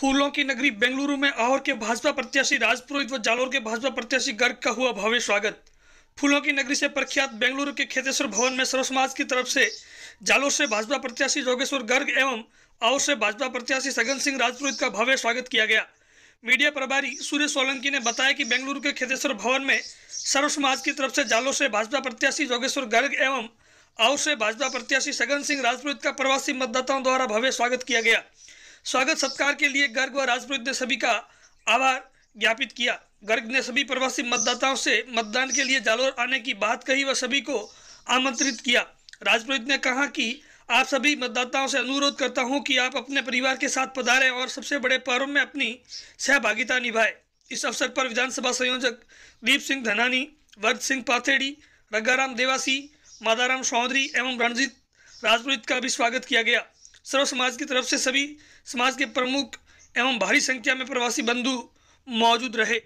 फूलों की नगरी बेंगलुरु में आहोर के भाजपा प्रत्याशी राजपुरोहित व जालोर के भाजपा प्रत्याशी गर्ग का हुआ भव्य स्वागत फूलों की नगरी से प्रख्यात बेंगलुरु के खेतेश्वर भवन में सर्व समाज की तरफ से जालोर से भाजपा प्रत्याशी जोगेश्वर गर्ग एवं आहोर से भाजपा प्रत्याशी सगन सिंह राजपुरोहित का भव्य स्वागत किया गया मीडिया प्रभारी सूर्य सोलंकी ने बताया कि बेंगलुरु के खेतेश्वर भवन में सर्व समाज की तरफ से जालोर से भाजपा प्रत्याशी जोगेश्वर गर्ग एवं आहोर से भाजपा प्रत्याशी सगन सिंह राजपुरोहित का प्रवासी मतदाताओं द्वारा भव्य स्वागत किया गया स्वागत सत्कार के लिए गर्ग व राजपुरोहित ने सभी का आभार ज्ञापित किया गर्ग ने सभी प्रवासी मतदाताओं से मतदान के लिए जालोर आने की बात कही व सभी को आमंत्रित किया राजपुरोहित ने कहा कि आप सभी मतदाताओं से अनुरोध करता हूं कि आप अपने परिवार के साथ पधारें और सबसे बड़े पर्व में अपनी सहभागिता निभाएं इस अवसर पर विधानसभा संयोजक दीप सिंह धनानी वर्द सिंह पाथेड़ी रंगाराम देवासी मादाराम चौधरी एवं रणजीत राजपुरोहित का भी स्वागत किया गया सर्व समाज की तरफ से सभी समाज के प्रमुख एवं भारी संख्या में प्रवासी बंधु मौजूद रहे